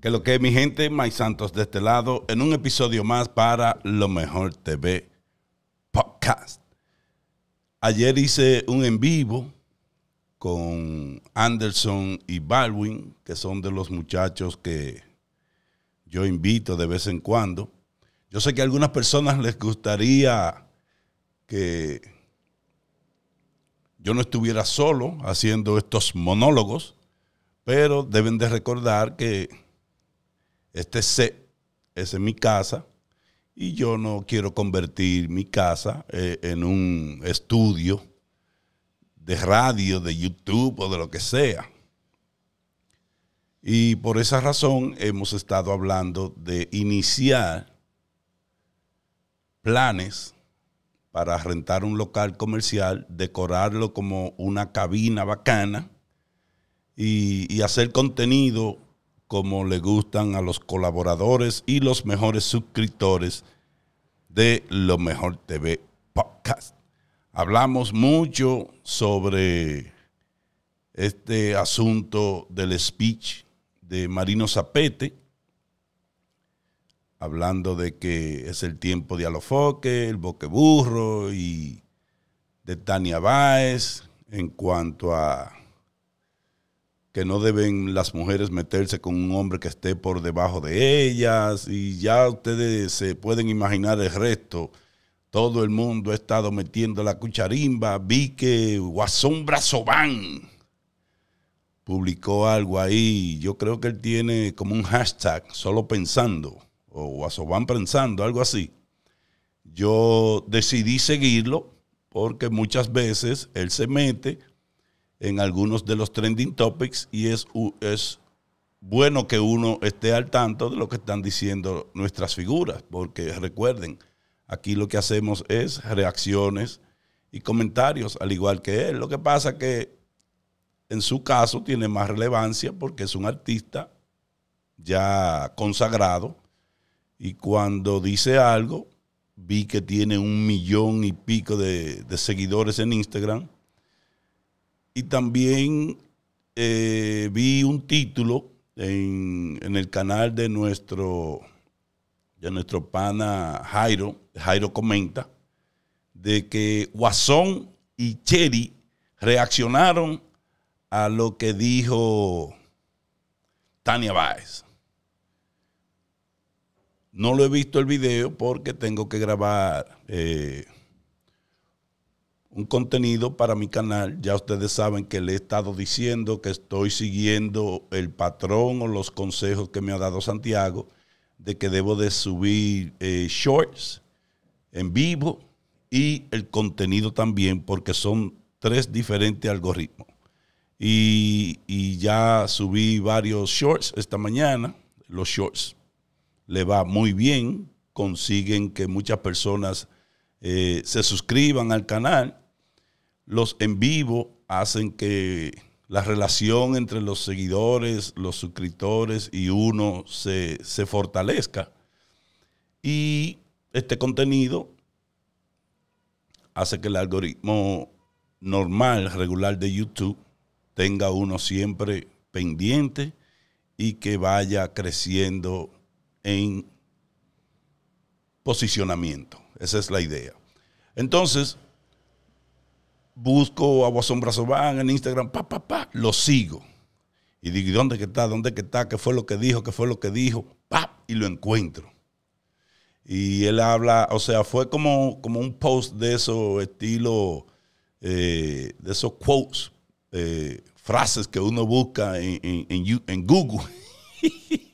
Que lo que es mi gente, Mai Santos de este lado, en un episodio más para Lo Mejor TV Podcast. Ayer hice un en vivo con Anderson y Baldwin, que son de los muchachos que yo invito de vez en cuando. Yo sé que a algunas personas les gustaría que yo no estuviera solo haciendo estos monólogos, pero deben de recordar que este C, es mi casa, y yo no quiero convertir mi casa eh, en un estudio de radio, de YouTube o de lo que sea. Y por esa razón hemos estado hablando de iniciar planes para rentar un local comercial, decorarlo como una cabina bacana y hacer contenido como le gustan a los colaboradores y los mejores suscriptores de Lo Mejor TV Podcast. Hablamos mucho sobre este asunto del speech de Marino Zapete, hablando de que es el tiempo de Alofoque, el Boqueburro y de Tania Báez en cuanto a que no deben las mujeres meterse con un hombre que esté por debajo de ellas y ya ustedes se pueden imaginar el resto. Todo el mundo ha estado metiendo la cucharimba. Vi que Guasón Brazován publicó algo ahí. Yo creo que él tiene como un hashtag, solo pensando, o Guasován pensando, algo así. Yo decidí seguirlo porque muchas veces él se mete en algunos de los trending topics y es, es bueno que uno esté al tanto de lo que están diciendo nuestras figuras, porque recuerden, aquí lo que hacemos es reacciones y comentarios, al igual que él. Lo que pasa que en su caso tiene más relevancia porque es un artista ya consagrado y cuando dice algo, vi que tiene un millón y pico de, de seguidores en Instagram y también eh, vi un título en, el canal de nuestro, de nuestro pana Jairo, Jairo comenta, de que Guasón y Cheri reaccionaron a lo que dijo Tania Báez. No lo he visto el video porque tengo que grabar eh, un contenido para mi canal. Ya ustedes saben que le he estado diciendo que estoy siguiendo el patrón o los consejos que me ha dado Santiago de que debo de subir eh, shorts en vivo y el contenido también porque son tres diferentes algoritmos. Y, ya subí varios shorts esta mañana. Los shorts le va muy bien, consiguen que muchas personas... Eh, se suscriban al canal los en vivo hacen que la relación entre los seguidores, los suscriptores y uno se, fortalezca. Y este contenido hace que el algoritmo normal, regular de YouTube, tenga uno siempre pendiente y que vaya creciendo en posicionamiento. Esa es la idea. Entonces, busco a Guasón en Instagram, pa, pa, pa, lo sigo. Y digo, dónde que está? ¿Dónde que está? ¿Qué fue lo que dijo? ¿Qué fue lo que dijo? ¡Pap! Y lo encuentro. Y él habla, o sea, fue como, como un post de esos estilos, eh, de esos quotes, eh, frases que uno busca en, en, Google.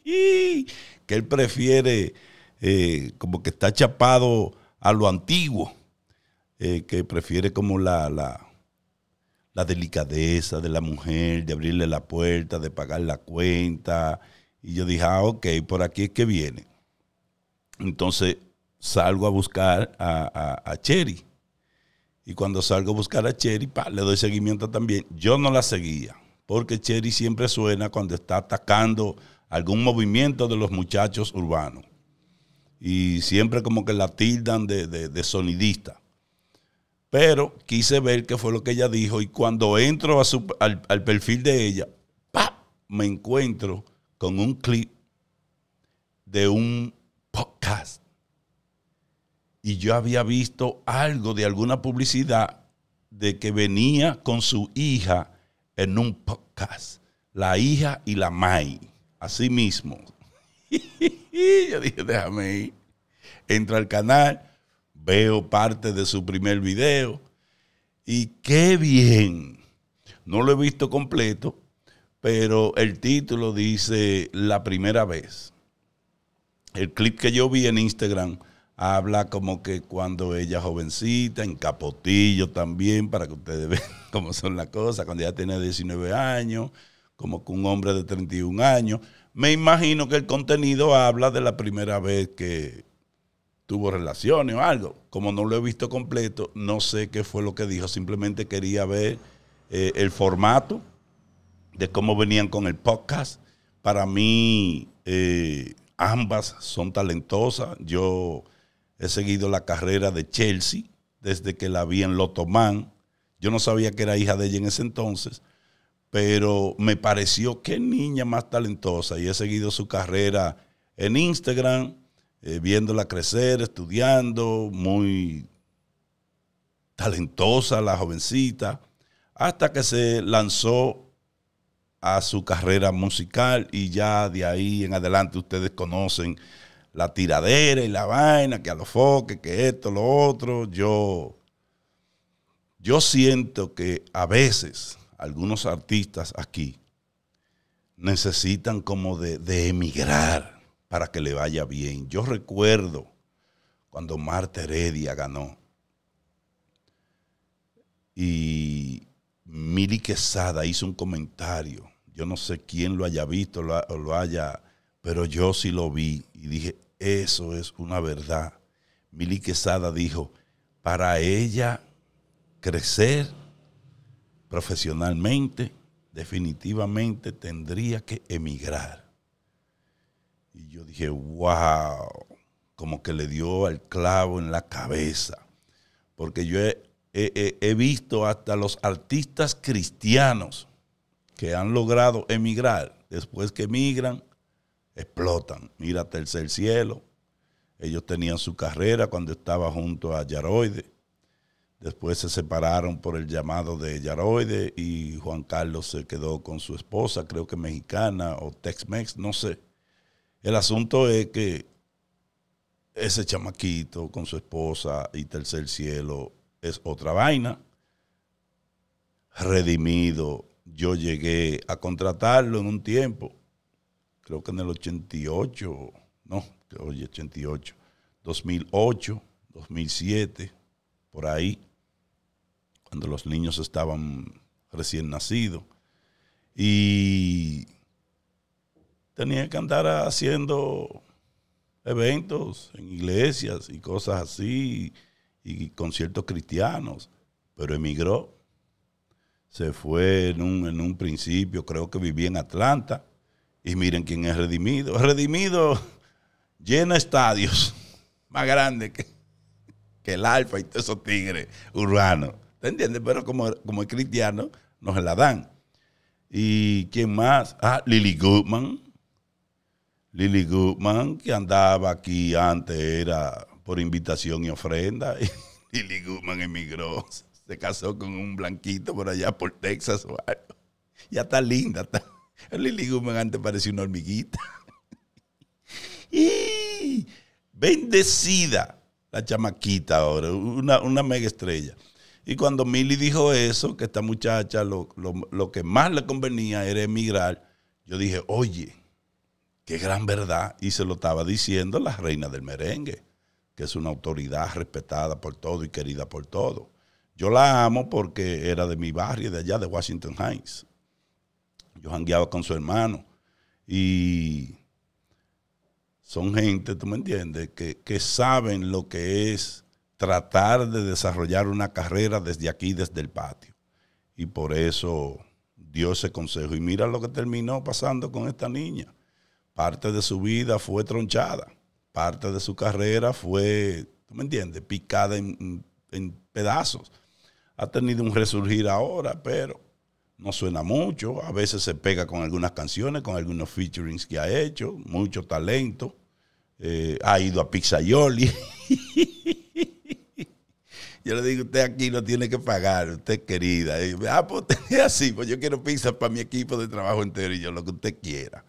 que él prefiere eh, como que está chapado a lo antiguo. Eh, que prefiere como la, la, delicadeza de la mujer, de abrirle la puerta, de pagar la cuenta. Y yo dije, ah, ok, por aquí es que viene. Entonces salgo a buscar a, a, Cherry. Y cuando salgo a buscar a Cherry, pa, le doy seguimiento también. Yo no la seguía, porque Cherry siempre suena cuando está atacando algún movimiento de los muchachos urbanos. Y siempre como que la tildan de sonidista. Pero quise ver qué fue lo que ella dijo y cuando entro al, perfil de ella, ¡pap! me encuentro con un clip de un podcast. Y yo había visto algo de alguna publicidad de que venía con su hija en un podcast. La hija y la Mai. Así mismo. yo dije, déjame ir. Entra al canal veo parte de su primer video y qué bien. No lo he visto completo, pero el título dice La primera vez. El clip que yo vi en Instagram habla como que cuando ella jovencita, en capotillo también, para que ustedes vean cómo son las cosas, cuando ella tiene 19 años, como que un hombre de 31 años. Me imagino que el contenido habla de la primera vez que tuvo relaciones o algo. Como no lo he visto completo, no sé qué fue lo que dijo. Simplemente quería ver eh, el formato de cómo venían con el podcast. Para mí, eh, ambas son talentosas. Yo he seguido la carrera de Chelsea desde que la vi en Lotomán. Yo no sabía que era hija de ella en ese entonces, pero me pareció qué niña más talentosa y he seguido su carrera en Instagram eh, viéndola crecer, estudiando, muy talentosa la jovencita, hasta que se lanzó a su carrera musical y ya de ahí en adelante ustedes conocen la tiradera y la vaina, que a los foques, que esto, lo otro. Yo, yo siento que a veces algunos artistas aquí necesitan como de emigrar para que le vaya bien. Yo recuerdo cuando Marta Heredia ganó y Mili Quesada hizo un comentario. Yo no sé quién lo haya visto o lo haya, pero yo sí lo vi y dije, eso es una verdad. Mili Quesada dijo, para ella crecer profesionalmente, definitivamente tendría que emigrar. Y yo dije, wow, como que le dio al clavo en la cabeza. Porque yo he, visto hasta los artistas cristianos que han logrado emigrar, después que emigran, explotan. Mira Tercer Cielo, ellos tenían su carrera cuando estaba junto a Yaroide. Después se separaron por el llamado de Yaroide y Juan Carlos se quedó con su esposa, creo que mexicana o Tex-Mex, no sé. El asunto es que ese chamaquito con su esposa y tercer cielo es otra vaina. Redimido, yo llegué a contratarlo en un tiempo, creo que en el 88, no, oye, 88, 2008, 2007, por ahí, cuando los niños estaban recién nacidos. Y tenía que andar haciendo eventos en iglesias y cosas así, y, conciertos cristianos, pero emigró. Se fue en un, principio, creo que vivía en Atlanta. Y miren quién es Redimido. Redimido llena estadios más grandes que, que el Alfa y todos esos tigres urbanos. ¿Te entiendes? Pero como, como es cristiano, nos la dan. ¿Y quién más? Ah, Lily Goodman. Lily Goodman, que andaba aquí antes, era por invitación y ofrenda. Y Lily Goodman emigró, se casó con un blanquito por allá, por Texas o algo. Ya está linda. Está. Lily Goodman antes parecía una hormiguita. Y bendecida la chamaquita ahora, una, una mega estrella. Y cuando Milly dijo eso, que esta muchacha lo, lo, que más le convenía era emigrar, yo dije, oye, Qué gran verdad. Y se lo estaba diciendo la reina del merengue, que es una autoridad respetada por todo y querida por todo. Yo la amo porque era de mi barrio, de allá, de Washington Heights. Yo jangueaba con su hermano. Y son gente, tú me entiendes, que, que saben lo que es tratar de desarrollar una carrera desde aquí, desde el patio. Y por eso dio ese consejo. Y mira lo que terminó pasando con esta niña parte de su vida fue tronchada, parte de su carrera fue, ¿tú me entiendes?, picada en, pedazos. Ha tenido un resurgir ahora, pero no suena mucho, a veces se pega con algunas canciones, con algunos featurings que ha hecho, mucho talento, eh, ha ido a yoli. yo le digo, usted aquí no tiene que pagar, usted querida. ah, pues usted así, pues yo quiero pizza para mi equipo de trabajo entero y yo lo que usted quiera.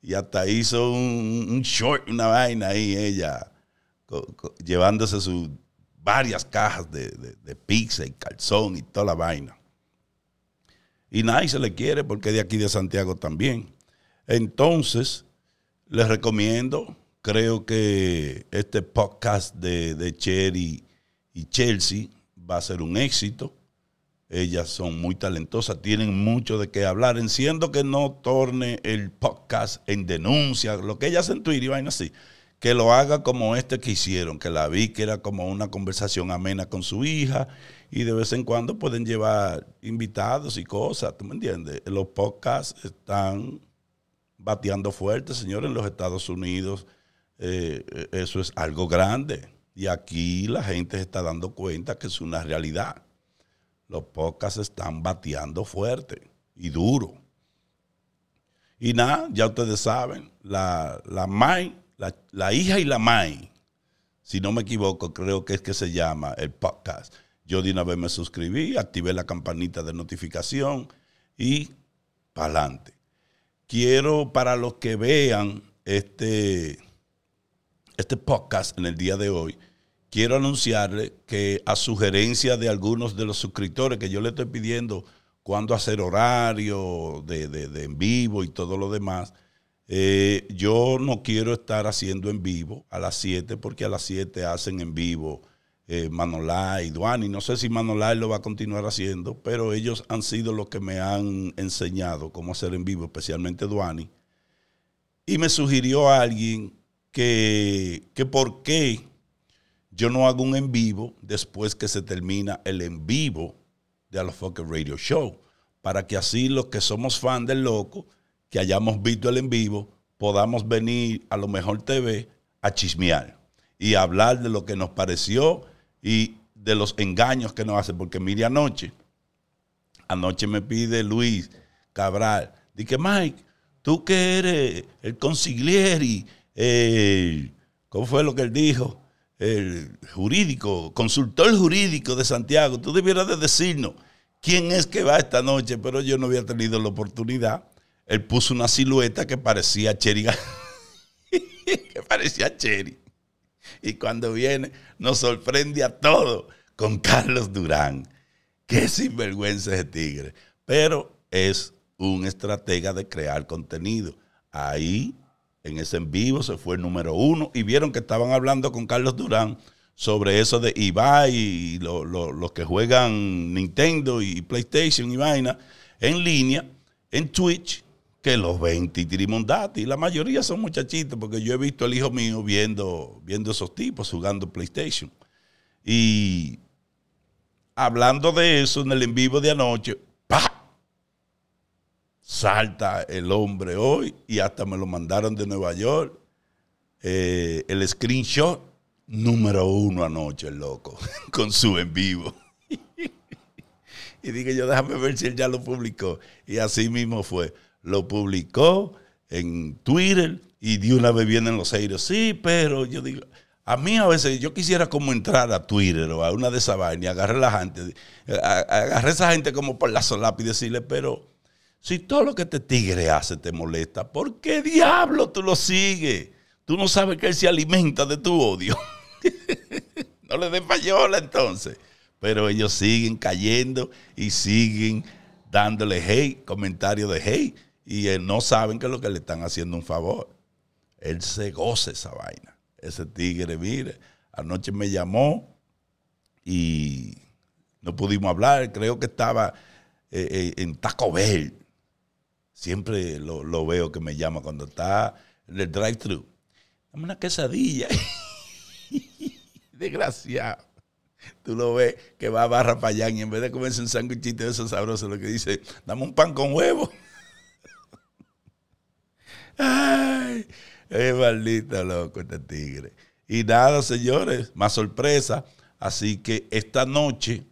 Y hasta hizo un, short, una vaina ahí, ella, llevándose sus varias cajas de, pizza y calzón y toda la vaina. Y nadie se le quiere porque de aquí de Santiago también. Entonces, les recomiendo, creo que este podcast de, de Cherry y Chelsea va a ser un éxito. Ellas son muy talentosas, tienen mucho de qué hablar. Enciendo que no torne el podcast en denuncia, lo que ellas en Twitter y vainas, así. Que lo haga como este que hicieron, que la vi que era como una conversación amena con su hija y de vez en cuando pueden llevar invitados y cosas, ¿tú me entiendes? Los podcasts están bateando fuerte, señores, en los Estados Unidos. Eh, eh, eso es algo grande y aquí la gente se está dando cuenta que es una realidad los podcasts están bateando fuerte y duro. Y nada, ya ustedes saben, la, la la, hija y la May, si no me equivoco, creo que es que se llama el podcast. Yo de una vez me suscribí, activé la campanita de notificación y pa'lante. Quiero para los que vean este, este podcast en el día de hoy, quiero anunciarle que a sugerencia de algunos de los suscriptores que yo le estoy pidiendo cuándo hacer horario de, en vivo y todo lo demás, eh, yo no quiero estar haciendo en vivo a las 7 porque a las 7 hacen en vivo eh, Manolá y Duani. No sé si Manolá lo va a continuar haciendo, pero ellos han sido los que me han enseñado cómo hacer en vivo, especialmente Duani. Y me sugirió alguien que, que por qué yo no hago un en vivo después que se termina el en vivo de Alofoque Radio Show, para que así los que somos fan del loco, que hayamos visto el en vivo, podamos venir a lo mejor TV a chismear y hablar de lo que nos pareció y de los engaños que nos hace. Porque mire anoche, anoche me pide Luis Cabral, dije, Mike, tú que eres el consiglieri, eh, ¿cómo fue lo que él dijo? el jurídico, consultor jurídico de Santiago, tú debieras de decirnos quién es que va esta noche, pero yo no había tenido la oportunidad. Él puso una silueta que parecía Cherry, que parecía Cheri. Y cuando viene, nos sorprende a todos con Carlos Durán. Qué sinvergüenza ese tigre. Pero es un estratega de crear contenido. Ahí en ese en vivo se fue el número uno y vieron que estaban hablando con Carlos Durán sobre eso de Ibai y los que juegan Nintendo y PlayStation y vaina en línea, en Twitch, que los 20 y La mayoría son muchachitos, porque yo he visto al hijo mío viendo, viendo esos tipos jugando PlayStation. Y hablando de eso en el en vivo de anoche, salta el hombre hoy y hasta me lo mandaron de Nueva York. Eh, el screenshot número uno anoche, el loco, con su en vivo. y dije yo, déjame ver si él ya lo publicó. Y así mismo fue. Lo publicó en Twitter y de una vez vienen los aires. Sí, pero yo digo, a mí a veces yo quisiera como entrar a Twitter o a una de esas vainas y agarrar a la gente, a esa gente como por la solapa y decirle, pero si todo lo que este tigre hace te molesta, ¿por qué diablo tú lo sigues? Tú no sabes que él se alimenta de tu odio. no le des payola entonces. Pero ellos siguen cayendo y siguen dándole hey, comentario de hey. Y él eh, no saben que lo que le están haciendo un favor. Él se goza esa vaina. Ese tigre, mire, anoche me llamó y no pudimos hablar. Creo que estaba eh, eh, en Taco Bell. Siempre lo, veo que me llama cuando está en el drive-thru. Dame una quesadilla. Desgraciado. Tú lo ves que va a barra para allá y en vez de comerse un sándwichito de esos sabrosos, lo que dice, dame un pan con huevo. Ay, es maldito loco este tigre. Y nada, señores, más sorpresa. Así que esta noche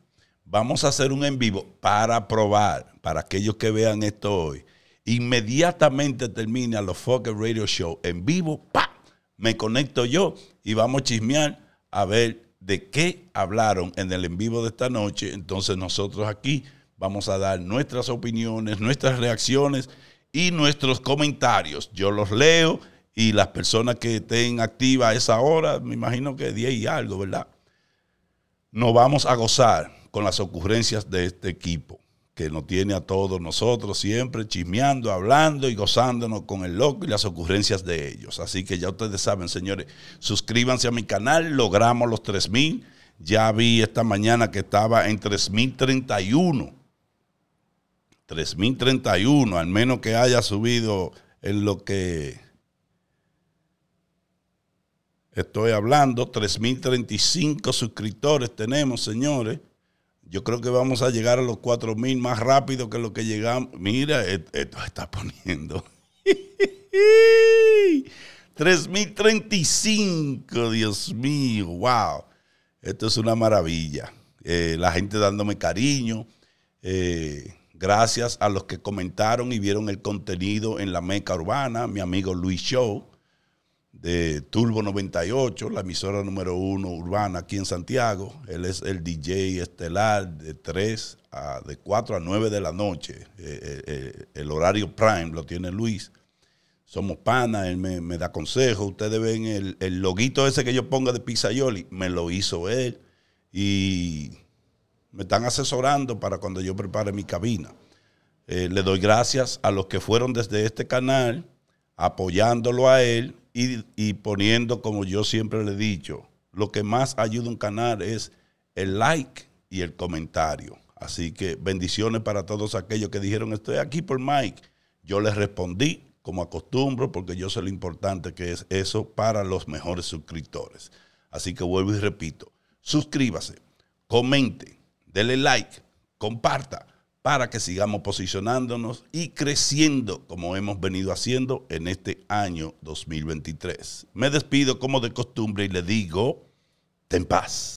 vamos a hacer un en vivo para probar, para aquellos que vean esto hoy. Inmediatamente termina los Fokker Radio Show en vivo, ¡pa! me conecto yo y vamos a chismear a ver de qué hablaron en el en vivo de esta noche. Entonces nosotros aquí vamos a dar nuestras opiniones, nuestras reacciones y nuestros comentarios. Yo los leo y las personas que estén activas a esa hora, me imagino que 10 y algo, ¿verdad? Nos vamos a gozar con las ocurrencias de este equipo que nos tiene a todos nosotros siempre chismeando, hablando y gozándonos con el loco y las ocurrencias de ellos. Así que ya ustedes saben, señores, suscríbanse a mi canal, logramos los 3.000. Ya vi esta mañana que estaba en 3.031. 3.031, al menos que haya subido en lo que estoy hablando. 3.035 suscriptores tenemos, señores. Yo creo que vamos a llegar a los 4.000 más rápido que lo que llegamos. Mira, eh, esto está poniendo. 3.035, Dios mío, wow. Esto es una maravilla. Eh, la gente dándome cariño. Eh, gracias a los que comentaron y vieron el contenido en la Meca Urbana, mi amigo Luis Show de Turbo 98, la emisora número uno urbana aquí en Santiago. Él es el DJ estelar de 3 a de 4 a 9 de la noche. Eh, eh, eh, el horario prime lo tiene Luis. Somos panas, él me, da consejos. Ustedes ven el, loguito ese que yo ponga de Pizzaioli, me lo hizo él. Y me están asesorando para cuando yo prepare mi cabina. le doy gracias a los que fueron desde este canal apoyándolo a él y, poniendo, como yo siempre le he dicho, lo que más ayuda a un canal es el like y el comentario. Así que bendiciones para todos aquellos que dijeron, estoy aquí por Mike. Yo les respondí como acostumbro, porque yo sé lo importante que es eso para los mejores suscriptores. Así que vuelvo y repito, suscríbase, comente, dele like, comparta para que sigamos posicionándonos y creciendo como hemos venido haciendo en este año 2023. Me despido como de costumbre y le digo, ten paz.